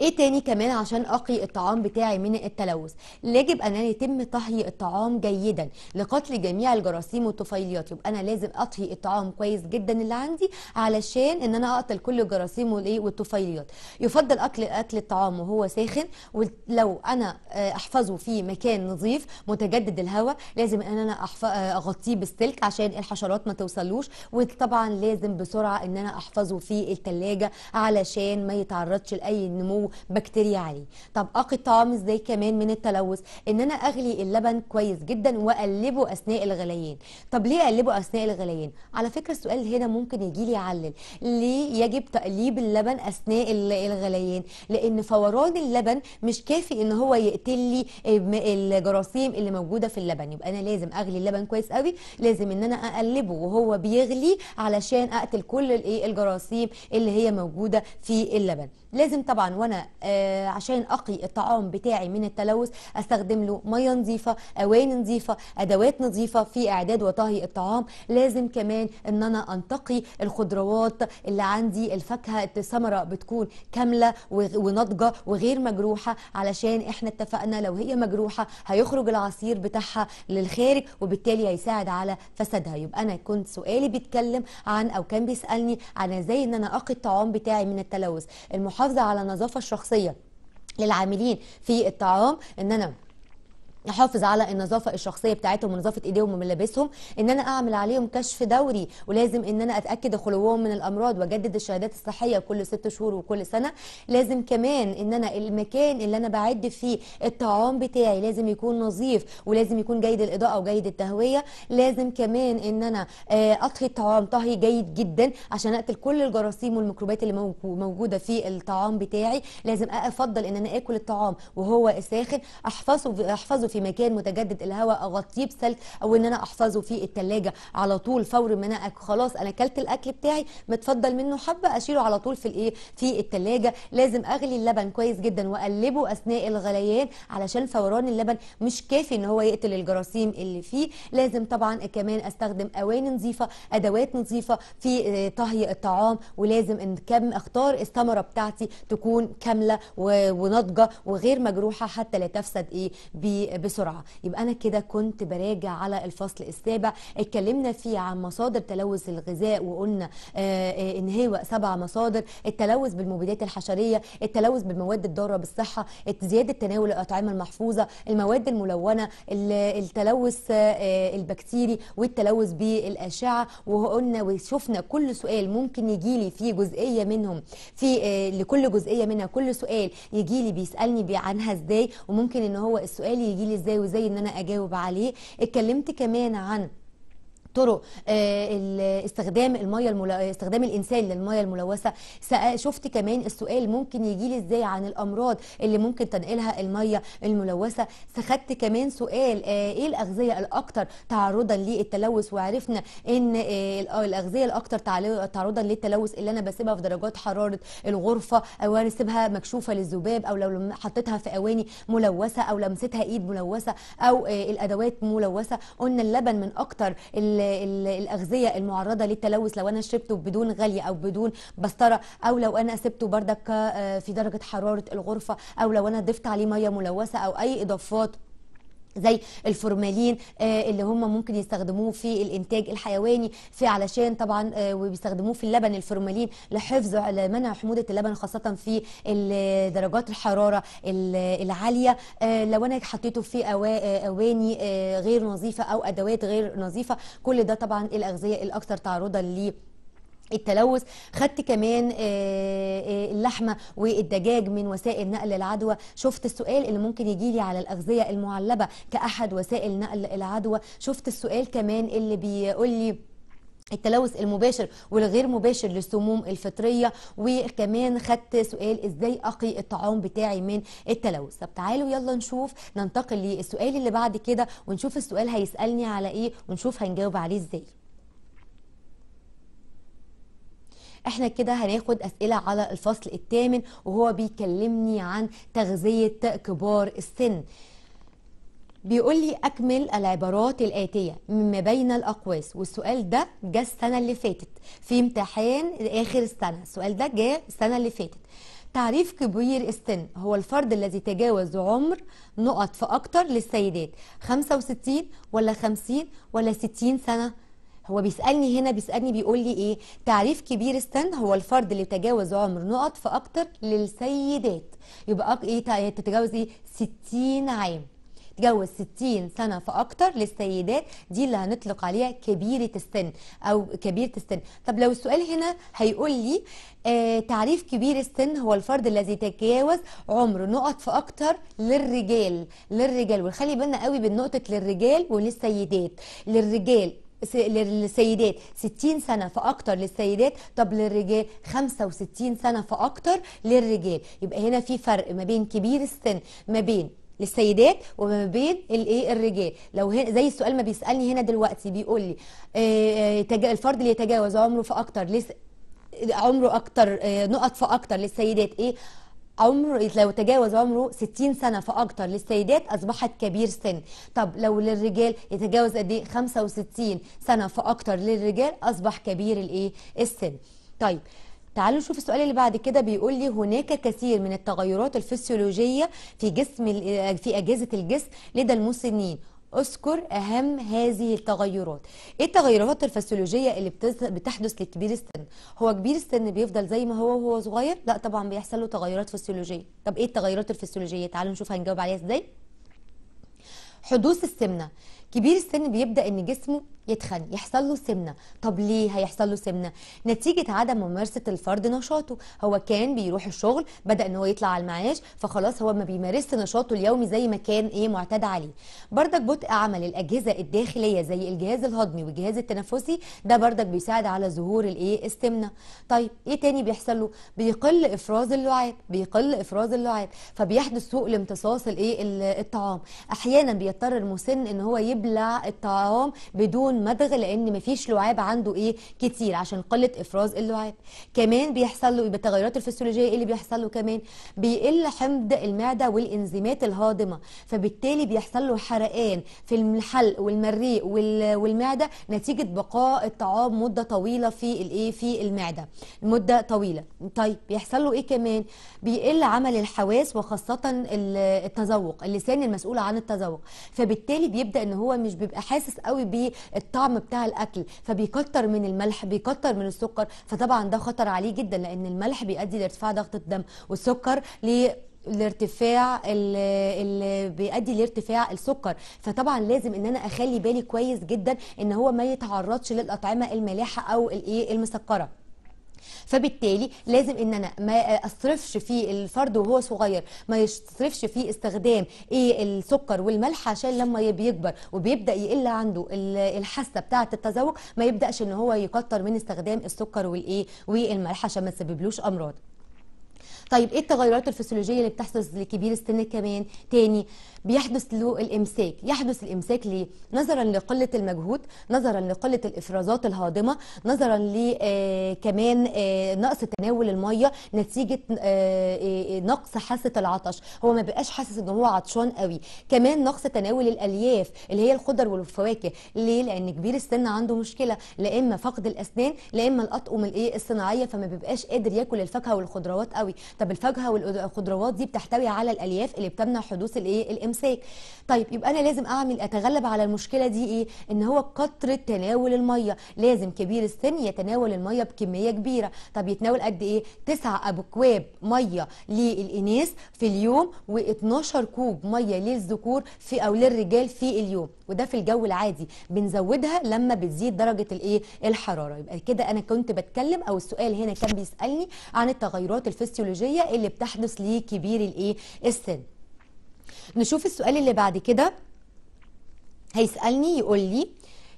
ايه تاني كمان عشان اقي الطعام بتاعي من التلوث يجب ان يتم طهي الطعام جيدا لقتل جميع الجراثيم والطفيليات يبقى انا لازم اطهي الطعام كويس جدا اللي عندي علشان ان انا اقتل كل الجراثيم والايه والطفيليات يفضل اكل اكل الطعام وهو ساخن ولو انا آه، احفظه في مكان نظيف متجدد الهواء لازم ان انا آه، اغطيه بالسلك عشان الحشرات ما توصلوش وطبعا لازم بسرعه ان انا احفظه في الثلاجه علشان ما يتعرضش لاي نمو بكتيريا عليه طب اقي الطعام ازاي كمان من التلوث ان انا اغلي اللبن كويس جدا واقلبه اثناء الغليان طب ليه اقلبه اثناء الغليان على فكره السؤال هنا ممكن يجي لي يعلل ليه يجب تقليب اللبن اثناء الغليان لان فوران اللبن مش كافي ان هو يقتل لي الجراثيم اللي موجوده في اللبن يبقى انا لازم اغلي اللبن كويس قوي لازم ان انا اقلبه وهو بيغلي علشان اقتل كل الايه الجراثيم اللي هي موجوده في اللبن لازم طبعا وانا آه، عشان اقي الطعام بتاعي من التلوث استخدم له ميه نظيفه اواني نظيفه ادوات نظيفه في اعداد وطهي الطعام لازم كمان ان انا انتقي الخضروات اللي عندي الفاكهه الثمره بتكون كامله وناضجه وغير مجروحه علشان احنا اتفقنا لو هي مجروحه هيخرج العصير بتاعها للخارج وبالتالي هيساعد على فسادها يبقى انا كنت سؤالي بيتكلم عن او كان بيسالني عن ازاي ان انا اقي الطعام بتاعي من التلوث المحافظه على النظافه الشخصيه للعاملين في الطعام ان انا احافظ على النظافه الشخصيه بتاعتهم ونظافه ايديهم وملابسهم ان انا اعمل عليهم كشف دوري ولازم ان انا اتاكد خلوهم من الامراض واجدد الشهادات الصحيه كل ست شهور وكل سنه لازم كمان ان انا المكان اللي انا بعد فيه الطعام بتاعي لازم يكون نظيف ولازم يكون جيد الاضاءه وجيد التهويه لازم كمان ان انا آه، اطهي الطعام طهي جيد جدا عشان اقتل كل الجراثيم والميكروبات اللي موجوده في الطعام بتاعي لازم افضل ان انا اكل الطعام وهو ساخن احفظه احفظه في مكان متجدد الهواء اغطيه بسلك او ان انا احفظه في الثلاجه على طول فور ما انا خلاص انا اكلت الاكل بتاعي متفضل منه حبه اشيله على طول في الايه في الثلاجه لازم اغلي اللبن كويس جدا واقلبه اثناء الغليان علشان فوران اللبن مش كافي ان هو يقتل الجراثيم اللي فيه لازم طبعا كمان استخدم اواني نظيفه ادوات نظيفه في آه، طهي الطعام ولازم ان كم اختار الثمره بتاعتي تكون كامله وناضجه وغير مجروحه حتى لا تفسد ايه بسرعه يبقى انا كده كنت براجع على الفصل السابع اتكلمنا فيه عن مصادر تلوث الغذاء وقلنا آه، آه، ان هي سبع مصادر التلوث بالمبيدات الحشريه التلوث بالمواد الضاره بالصحه زياده تناول الاطعمه المحفوظه المواد الملونه التلوث آه، البكتيري والتلوث بالاشعه وقلنا وشفنا كل سؤال ممكن يجي لي في جزئيه منهم في لكل جزئيه منها كل سؤال يجي لي بيسالني عنها ازاي وممكن ان هو السؤال يجي لي ازاي وازاي ان انا اجاوب عليه اتكلمت كمان عن طرق آه، استخدام الميه الملو... استخدام الانسان للميه الملوثه شفت كمان السؤال ممكن يجي لي ازاي عن الامراض اللي ممكن تنقلها الميه الملوثه سخدت كمان سؤال آه، ايه الاغذيه الاكثر تعرضا للتلوث وعرفنا ان آه، الاغذيه الاكثر تعرضا للتلوث اللي انا بسيبها في درجات حراره الغرفه او انا سيبها مكشوفه للذباب او لو حطيتها في اواني ملوثه او لمستها ايد ملوثه او الادوات ملوثه قلنا اللبن من اكثر الاغذيه المعرضه للتلوث لو انا شربته بدون غلي او بدون بسطره او لو انا سبته بردك آه، في درجه حراره الغرفه او لو انا ضفت عليه ميه ملوثه او اي اضافات زي الفورمالين آه، اللي هم ممكن يستخدموه في الانتاج الحيواني في علشان طبعا آه، وبيستخدموه في اللبن الفورمالين لحفظ منع حموضه اللبن خاصه في درجات الحراره العاليه آه، لو انا حطيته في اواني غير نظيفه او ادوات غير نظيفه كل ده طبعا الاغذيه الاكثر تعرضا ليه التلوث خدت كمان آه، آه، اللحمة والدجاج من وسائل نقل العدوى شفت السؤال اللي ممكن يجي لي على الأغذية المعلبة كأحد وسائل نقل العدوى شفت السؤال كمان اللي بيقول لي التلوث المباشر والغير مباشر للسموم الفطريه وكمان خدت سؤال ازاي اقي الطعام بتاعي من التلوث طب تعالوا يلا نشوف ننتقل للسؤال اللي بعد كده ونشوف السؤال هيسالني على ايه ونشوف هنجاوب عليه ازاي احنا كده هناخد اسئله على الفصل الثامن وهو بيكلمني عن تغذيه كبار السن بيقول لي اكمل العبارات الاتيه مما بين الاقواس والسؤال ده جه السنه اللي فاتت في امتحان اخر السنه السؤال ده جه السنه اللي فاتت تعريف كبير السن هو الفرد الذي تجاوز عمر نقط فاكتر للسيدات 65 ولا 50 ولا 60 سنه هو بيسالني هنا بيسالني بيقول لي ايه تعريف كبير السن هو الفرد اللي تجاوز عمر نقط فاكتر للسيدات يبقى ايه تتجاوز ايه 60 عام تجاوز 60 سنه فاكتر للسيدات دي اللي هنطلق عليها كبيره السن او كبيره السن طب لو السؤال هنا هيقول لي آه تعريف كبير السن هو الفرد الذي تجاوز عمر نقط فاكتر للرجال للرجال وخلي بالنا قوي بالنقطه للرجال وللسيدات للرجال للسيدات 60 سنه فاكتر للسيدات طب للرجال 65 سنه فاكتر للرجال يبقى هنا في فرق ما بين كبير السن ما بين للسيدات وما بين الايه الرجال لو هنا زي السؤال ما بيسالني هنا دلوقتي بيقول لي آه، آه، الفرد اللي يتجاوز عمره فاكتر عمره اكتر آه، نقط فاكتر للسيدات ايه عمر لو تجاوز عمره 60 سنه فاكثر للسيدات اصبحت كبير سن طب لو للرجال يتجاوز قد ايه 65 سنه فاكثر للرجال اصبح كبير الايه السن طيب تعالوا نشوف السؤال اللي بعد كده بيقول لي هناك كثير من التغيرات الفسيولوجيه في جسم في اجهزه الجسم لدى المسنين اذكر اهم هذه التغيرات ايه التغيرات الفسيولوجيه اللي بتحدث لكبير السن هو كبير السن بيفضل زي ما هو وهو صغير لا طبعا بيحصل له تغيرات فسيولوجيه طب ايه التغيرات الفسيولوجيه تعالوا نشوف هنجاوب عليها ازاي حدوث السمنه كبير السن بيبدا ان جسمه يتخن يحصل له سمنه طب ليه هيحصل له سمنه نتيجه عدم ممارسه الفرد نشاطه هو كان بيروح الشغل بدا ان هو يطلع على المعاش فخلاص هو ما بيمارسش نشاطه اليومي زي ما كان ايه معتاد عليه بردك بطء عمل الاجهزه الداخليه زي الجهاز الهضمي والجهاز التنفسي ده بردك بيساعد على ظهور الايه السمنه طيب ايه تاني بيحصل له بيقل افراز اللعاب بيقل افراز اللعاب فبيحدث سوء لامتصاص الايه الطعام احيانا بيضطر المسن ان هو يبلع الطعام بدون مدغ لان مفيش لعاب عنده ايه كتير عشان قله افراز اللعاب كمان بيحصل له بالتغيرات الفسيولوجيه ايه اللي بيحصل له كمان بيقل حمض المعده والانزيمات الهاضمه فبالتالي بيحصل له حرقان في الحلق والمريء والمعده نتيجه بقاء الطعام مده طويله في الايه في المعده مده طويله طيب بيحصل له ايه كمان بيقل عمل الحواس وخاصه التذوق اللسان المسؤول عن التذوق فبالتالي بيبدا ان هو مش بيبقى حاسس قوي الطعم بتاع الاكل فبيكتر من الملح بيكتر من السكر فطبعا ده خطر عليه جدا لان الملح بيؤدي لارتفاع ضغط الدم والسكر الارتفاع اللي بيؤدي لارتفاع السكر فطبعا لازم ان انا اخلي بالي كويس جدا ان هو ما يتعرضش للاطعمه المالحه او الايه المسكره فبالتالي لازم ان انا ما اصرفش في الفرد وهو صغير ما يصرفش في استخدام ايه السكر والملح عشان لما بيكبر وبيبدا يقل عنده الحاسه بتاعه التذوق ما يبداش ان هو يكتر من استخدام السكر والايه والملح عشان ما تسببلوش امراض طيب ايه التغيرات الفسيولوجيه اللي بتحصل لكبير السن كمان تاني بيحدث له الامساك يحدث الامساك ليه نظرا لقله المجهود نظرا لقله الافرازات الهاضمه نظرا ل آه، كمان آه، نقص تناول الميه نتيجه آه، نقص حاسه العطش هو ما بيبقاش حاسس ان هو عطشان قوي كمان نقص تناول الالياف اللي هي الخضر والفواكه ليه لان كبير السن عنده مشكله لا اما فقد الاسنان لا اما الاطقم الايه الصناعيه فما بيبقاش قادر ياكل الفاكهه والخضروات قوي طب الفاكهه والخضروات دي بتحتوي على الالياف اللي بتمنع حدوث الايه الامساك طيب يبقى انا لازم اعمل اتغلب على المشكله دي ايه ان هو كثره تناول الميه لازم كبير السن يتناول الميه بكميه كبيره طب يتناول قد ايه 9 ابكواب ميه للاناث في اليوم و12 كوب ميه للذكور في او للرجال في اليوم وده في الجو العادي بنزودها لما بتزيد درجه الايه الحراره يبقى كده انا كنت بتكلم او السؤال هنا كان بيسالني عن التغيرات الفسيولوجيه اللي بتحدث لكبير الايه السن نشوف السؤال اللي بعد كده هيسألني يقول لي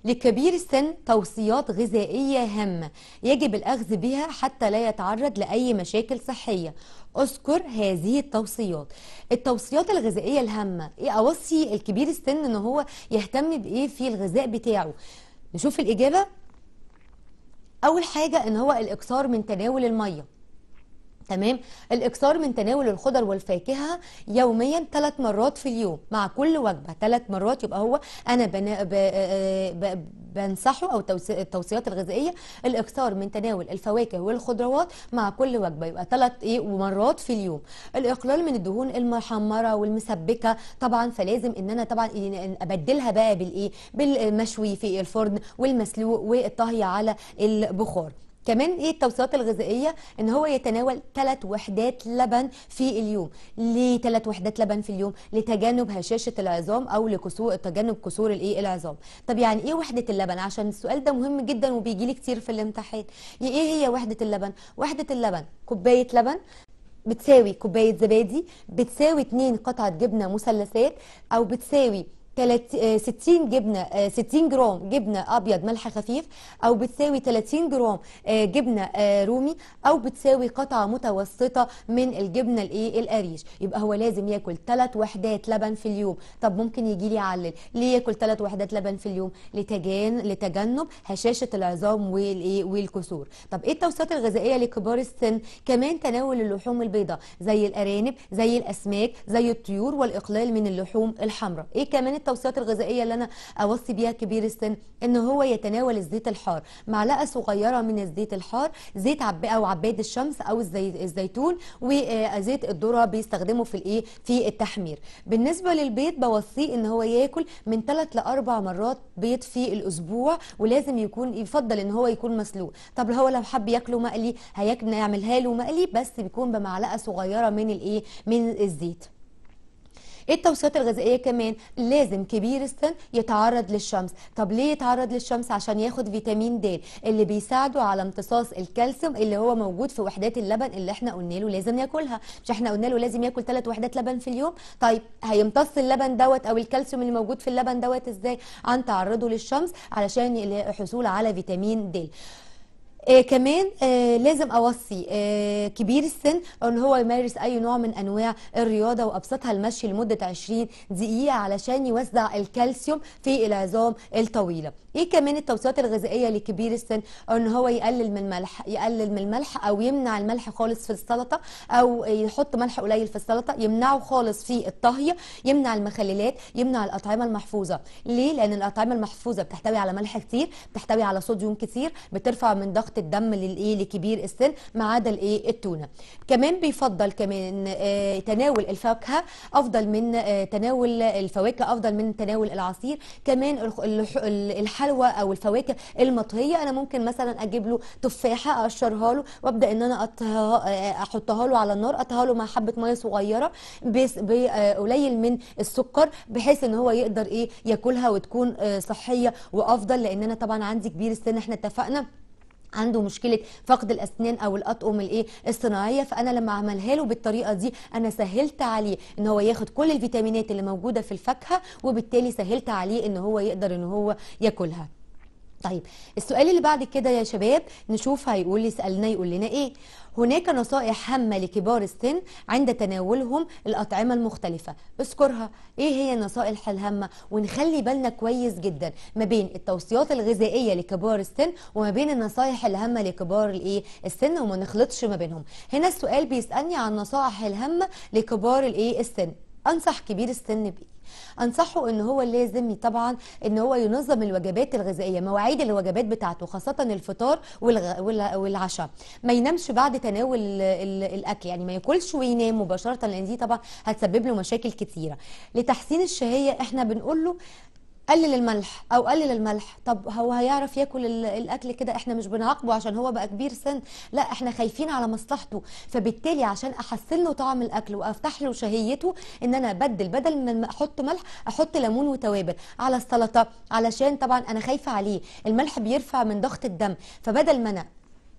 لكبير السن توصيات غذائية هامة يجب الأخذ بها حتى لا يتعرض لأي مشاكل صحية أذكر هذه التوصيات التوصيات الغذائية الهامة إيه أوصي الكبير السن أنه هو يهتم بإيه في الغذاء بتاعه نشوف الإجابة أول حاجة أن هو الإكثار من تناول المية تمام الاكثار من تناول الخضر والفاكهه يوميا ثلاث مرات في اليوم مع كل وجبه ثلاث مرات يبقى هو انا بنا ب... آه، آه، ب... بنصحه او توسي... التوصيات الغذائيه الاكثار من تناول الفواكه والخضروات مع كل وجبه يبقى ثلاث ايه مرات في اليوم الاقلال من الدهون المحمره والمسبكه طبعا فلازم ان انا طبعا ابدلها بقى بالايه بالمشوي في الفرن والمسلوق والطهي على البخار كمان ايه التوصيات الغذائيه ان هو يتناول ثلاث وحدات لبن في اليوم ليه ثلاث وحدات لبن في اليوم لتجنب هشاشه العظام او لكسور تجنب كسور الايه العظام طب يعني ايه وحده اللبن عشان السؤال ده مهم جدا وبيجي لي كتير في الامتحان ايه هي وحده اللبن وحده اللبن كوبايه لبن بتساوي كوبايه زبادي بتساوي 2 قطعه جبنه مثلثات او بتساوي 60 آه، جبنه 60 آه، جرام جبنه ابيض ملح خفيف او بتساوي 30 جرام آه، جبنه رومي او بتساوي قطعه متوسطه من الجبنه الايه القريش يبقى هو لازم ياكل 3 وحدات لبن في اليوم طب ممكن يجي لي يعلل ليه ياكل 3 وحدات لبن في اليوم لتجان لتجنب هشاشه العظام والايه والكسور طب ايه التوصيات الغذائيه لكبار السن كمان تناول اللحوم البيضاء زي الارانب زي الاسماك زي الطيور والاقلال من اللحوم الحمراء ايه كمان التوصيات الغذائيه اللي انا اوصي بيها كبير السن ان هو يتناول الزيت الحار معلقه صغيره من الزيت الحار زيت عب او عباد الشمس او الزيتون وزيت الذره بيستخدمه في الايه في التحمير بالنسبه للبيض بوصيه ان هو ياكل من 3 ل 4 مرات بيض في الاسبوع ولازم يكون يفضل ان هو يكون مسلوق طب هو لو حب ياكله مقلي هياكل نعملها له مقلي بس بيكون بمعلقه صغيره من الايه من الزيت ايه التوصيات الغذائيه كمان لازم كبير السن يتعرض للشمس طب ليه يتعرض للشمس عشان ياخد فيتامين د اللي بيساعده على امتصاص الكالسيوم اللي هو موجود في وحدات اللبن اللي احنا قلنا له لازم ياكلها مش احنا قلنا له لازم ياكل ثلاث وحدات لبن في اليوم طيب هيمتص اللبن دوت او الكالسيوم اللي موجود في اللبن دوت ازاي عن تعرضه للشمس علشان الحصول على فيتامين د آه كمان آه لازم اوصي آه كبير السن ان هو يمارس اي نوع من انواع الرياضه وابسطها المشي لمده 20 دقيقه علشان يوزع الكالسيوم في العظام الطويله ايه كمان التوصيات الغذائيه لكبير السن ان هو يقلل من الملح يقلل من الملح او يمنع الملح خالص في السلطه او يحط ملح قليل في السلطه يمنعه خالص في الطهي يمنع المخللات يمنع الاطعمه المحفوظه ليه لان الاطعمه المحفوظه بتحتوي على ملح كتير بتحتوي على صوديوم كتير بترفع من ضغط ضغط الدم للايه لكبير السن ما عدا الايه التونه كمان بيفضل كمان آه، تناول الفاكهه افضل من آه، تناول الفواكه افضل من تناول العصير كمان الحلوى او الفواكه المطهيه انا ممكن مثلا اجيب له تفاحه اقشرها له وابدا ان انا آه، احطها له على النار اطهى له مع حبه ميه صغيره بقليل من السكر بحيث ان هو يقدر ايه ياكلها وتكون صحيه وافضل لان انا طبعا عندي كبير السن احنا اتفقنا عنده مشكله فقد الاسنان او الاطقم الايه الصناعيه فانا لما عملها له بالطريقه دي انا سهلت عليه ان هو ياخد كل الفيتامينات اللي موجوده في الفاكهه وبالتالي سهلت عليه ان هو يقدر ان هو ياكلها طيب السؤال اللي بعد كده يا شباب نشوف هيقول يسالنا يقول لنا ايه هناك نصائح هامه لكبار السن عند تناولهم الاطعمه المختلفه اذكرها ايه هي النصائح الهامه ونخلي بالنا كويس جدا ما بين التوصيات الغذائيه لكبار السن وما بين النصائح الهامه لكبار الايه السن وما نخلطش ما بينهم هنا السؤال بيسالني عن النصائح الهامه لكبار الايه السن انصح كبير السن بيه انصحه ان هو لازم طبعا ان هو ينظم الوجبات الغذائيه مواعيد الوجبات بتاعته خاصه الفطار والعشاء ما ينامش بعد تناول الاكل يعني ما ياكلش وينام مباشره لان دي طبعا هتسبب له مشاكل كتيره لتحسين الشهيه احنا بنقول له قلل الملح او قلل الملح طب هو هيعرف ياكل الاكل كده احنا مش بنعاقبه عشان هو بقى كبير سن لا احنا خايفين على مصلحته فبالتالي عشان احسن له طعم الاكل وافتح له شهيته ان انا ابدل بدل ما احط ملح احط ليمون وتوابل على السلطه علشان طبعا انا خايفه عليه الملح بيرفع من ضغط الدم فبدل ما انا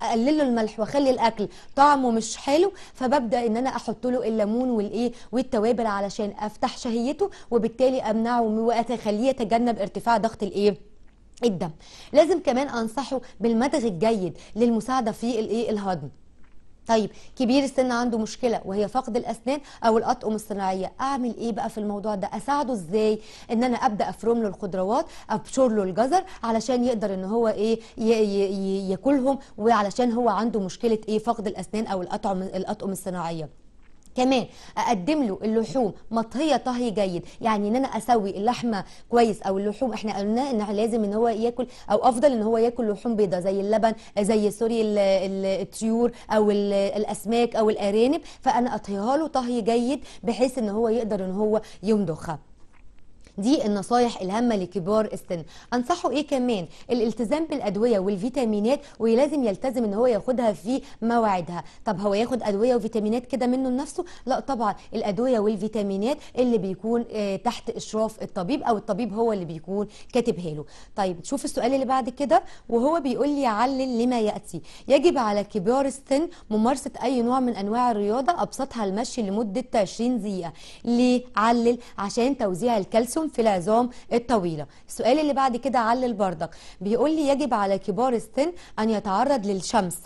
اقلله الملح واخلي الاكل طعمه مش حلو فببدا ان انا احط له الليمون والايه والتوابل علشان افتح شهيته وبالتالي امنعه واخليه يتجنب ارتفاع ضغط الايه الدم لازم كمان انصحه بالمدغ الجيد للمساعده في الايه الهضم طيب كبير السن عنده مشكله وهي فقد الاسنان او الاطقم الصناعيه اعمل ايه بقى في الموضوع ده اساعده ازاي ان انا ابدا افرم له الخضروات ابشر له الجزر علشان يقدر ان هو ايه ياكلهم وعلشان هو عنده مشكله ايه فقد الاسنان او الاطقم الصناعيه كمان اقدم له اللحوم مطهيه طهي جيد يعني ان انا اسوي اللحمه كويس او اللحوم احنا قلنا ان لازم ان هو ياكل او افضل ان هو ياكل لحوم بيضاء زي اللبن زي سوري الطيور او الاسماك او الارانب فانا اطهيها له طهي جيد بحيث ان هو يقدر ان هو يمضخها دي النصايح الهامه لكبار السن انصحه ايه كمان الالتزام بالادويه والفيتامينات ولازم يلتزم ان هو ياخدها في مواعيدها طب هو ياخد ادويه وفيتامينات كده منه لنفسه لا طبعا الادويه والفيتامينات اللي بيكون آه، تحت اشراف الطبيب او الطبيب هو اللي بيكون كاتبها له طيب شوف السؤال اللي بعد كده وهو بيقول لي علل لما ياتي يجب على كبار السن ممارسه اي نوع من انواع الرياضه ابسطها المشي لمده 20 دقيقه ليه علل عشان توزيع الكالسيوم خصوصا في العظام الطويله السؤال اللي بعد كده علل بردك بيقول لي يجب على كبار السن ان يتعرض للشمس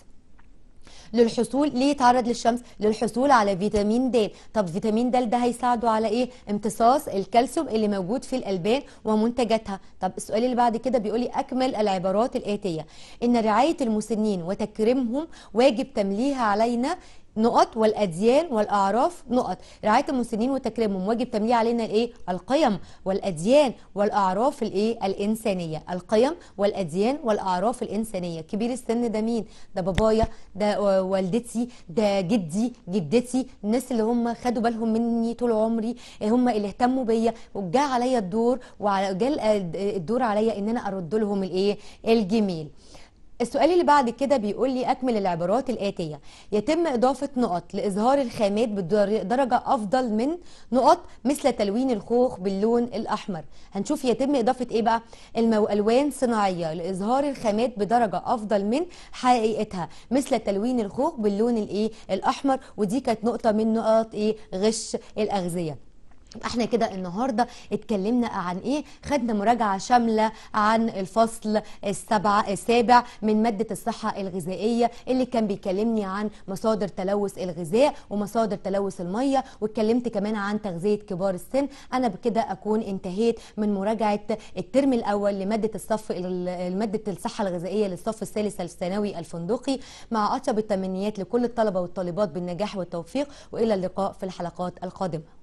للحصول ليه يتعرض للشمس للحصول على فيتامين د طب فيتامين د ده هيساعده على ايه امتصاص الكالسيوم اللي موجود في الالبان ومنتجاتها طب السؤال اللي بعد كده بيقول لي اكمل العبارات الاتيه ان رعايه المسنين وتكريمهم واجب تمليها علينا نقط والاديان والاعراف نقط رعايه المسنين وتكريمهم واجب تمليه علينا الايه القيم والاديان والاعراف الايه الانسانيه القيم والاديان والاعراف الانسانيه كبير السن ده مين ده بابايا ده والدتي ده جدي جدتي الناس اللي هم خدوا بالهم مني طول عمري هم اللي اهتموا بيا وجاء عليا الدور وجاء الدور عليا ان انا ارد لهم الايه الجميل السؤال اللي بعد كده بيقول لي اكمل العبارات الاتيه يتم اضافه نقط لاظهار الخامات بدرجه افضل من نقط مثل تلوين الخوخ باللون الاحمر هنشوف يتم اضافه ايه بقى المو... الوان صناعيه لاظهار الخامات بدرجه افضل من حقيقتها مثل تلوين الخوخ باللون الايه الاحمر ودي كانت نقطه من نقط ايه غش الاغذيه احنا كده النهارده اتكلمنا عن ايه خدنا مراجعه شامله عن الفصل السبع السابع من ماده الصحه الغذائيه اللي كان بيكلمني عن مصادر تلوث الغذاء ومصادر تلوث الميه واتكلمت كمان عن تغذيه كبار السن انا بكده اكون انتهيت من مراجعه الترم الاول لماده الصف ماده الصحه الغذائيه للصف الثالث الثانوي الفندقي مع اطيب التمنيات لكل الطلبه والطالبات بالنجاح والتوفيق والى اللقاء في الحلقات القادمه